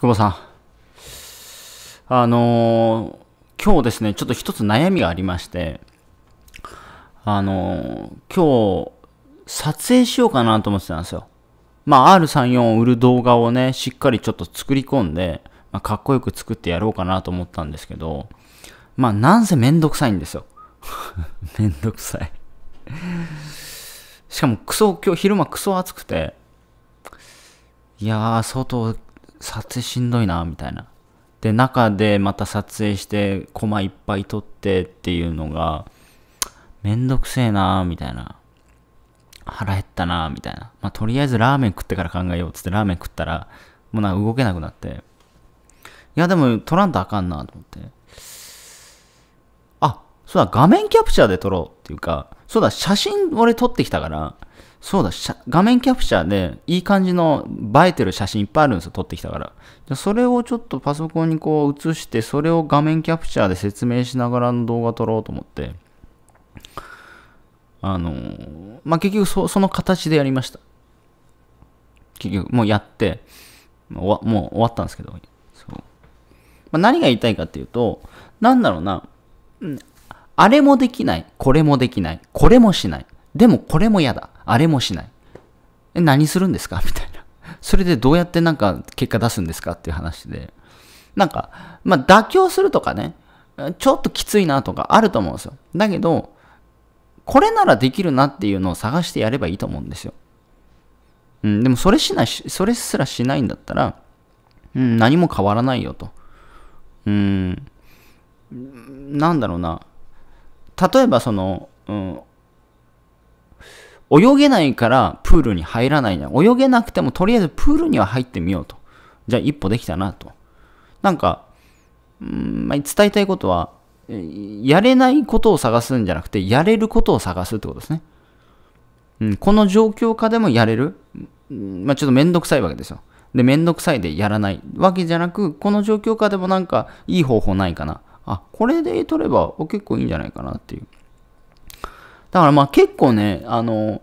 久保さん。あのー、今日ですね、ちょっと一つ悩みがありまして、あのー、今日、撮影しようかなと思ってたんですよ。まあ、R34 を売る動画をね、しっかりちょっと作り込んで、まあ、かっこよく作ってやろうかなと思ったんですけど、まあ、なんせめんどくさいんですよ。めんどくさいしかも、クソ、今日昼間クソ暑くて、いやー、外撮影しんどいなみたいなで中でまた撮影してコマいっぱい撮ってっていうのがめんどくせえなみたいな腹減ったなみたいなまあとりあえずラーメン食ってから考えようっつってラーメン食ったらもうなんか動けなくなっていやでも取らんとあかんなと思ってそうだ、画面キャプチャーで撮ろうっていうか、そうだ、写真俺撮ってきたから、そうだ、画面キャプチャーでいい感じの映えてる写真いっぱいあるんですよ、撮ってきたから。それをちょっとパソコンにこう映して、それを画面キャプチャーで説明しながらの動画撮ろうと思って、あのー、まあ、結局そその形でやりました。結局、もうやって、もう終わったんですけど、そうまあ、何が言いたいかっていうと、なんだろうな、あれもできない、これもできない、これもしない。でもこれも嫌だ、あれもしない。え、何するんですか みたいな。それでどうやってなんか結果出すんですかっていう話で。なんか、まあ、妥協するとかね、ちょっときついなとかあると思うんですよ。だけど、これならできるなっていうのを探してやればいいと思うんですよ。うん、でもそれしないし、それすらしないんだったら、うん、何も変わらないよと。うん、なんだろうな。例えばその、うん、泳げないからプールに入らないん。泳げなくてもとりあえずプールには入ってみようと。じゃあ一歩できたなと。なんか、うんまあ、伝えたいことは、やれないことを探すんじゃなくて、やれることを探すってことですね。うん、この状況下でもやれる。まあ、ちょっとめんどくさいわけですよ。で、めんどくさいでやらないわけじゃなく、この状況下でもなんかいい方法ないかな。あ、これで取れば結構いいんじゃないかなっていう。だからまあ結構ね、あの、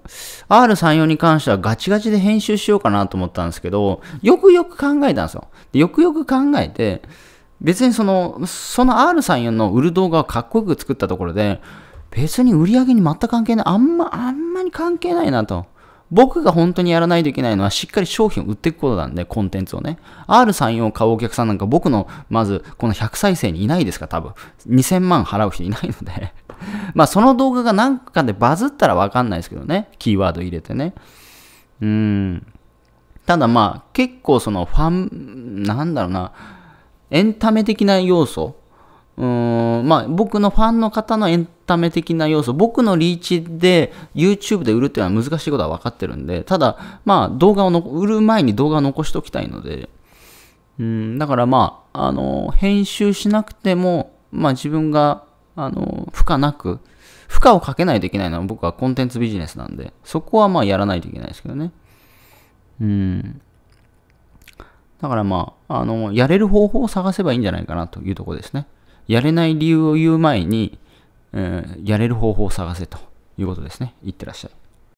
R34 に関してはガチガチで編集しようかなと思ったんですけど、よくよく考えたんですよ。でよくよく考えて、別にその、その R34 の売る動画をかっこよく作ったところで、別に売り上げに全く関係ない、あんま、あんまり関係ないなと。僕が本当にやらないといけないのはしっかり商品を売っていくことなんで、コンテンツをね。R34 を買うお客さんなんか僕の、まず、この100再生にいないですか、多分。2000万払う人いないので まあ、その動画がなんかでバズったらわかんないですけどね。キーワード入れてね。うん。ただまあ、結構そのファン、なんだろうな、エンタメ的な要素うんまあ、僕のファンの方のエンタメ的な要素、僕のリーチで YouTube で売るっていうのは難しいことは分かってるんで、ただ、まあ、動画をの売る前に動画を残しておきたいので、うん、だからまあ、あの、編集しなくても、まあ自分が、あの、負荷なく、負荷をかけないといけないのは僕はコンテンツビジネスなんで、そこはまあやらないといけないですけどね。うん。だからまあ、あの、やれる方法を探せばいいんじゃないかなというところですね。やれない理由を言う前に、うん、やれる方法を探せということですね。いってらっしゃい。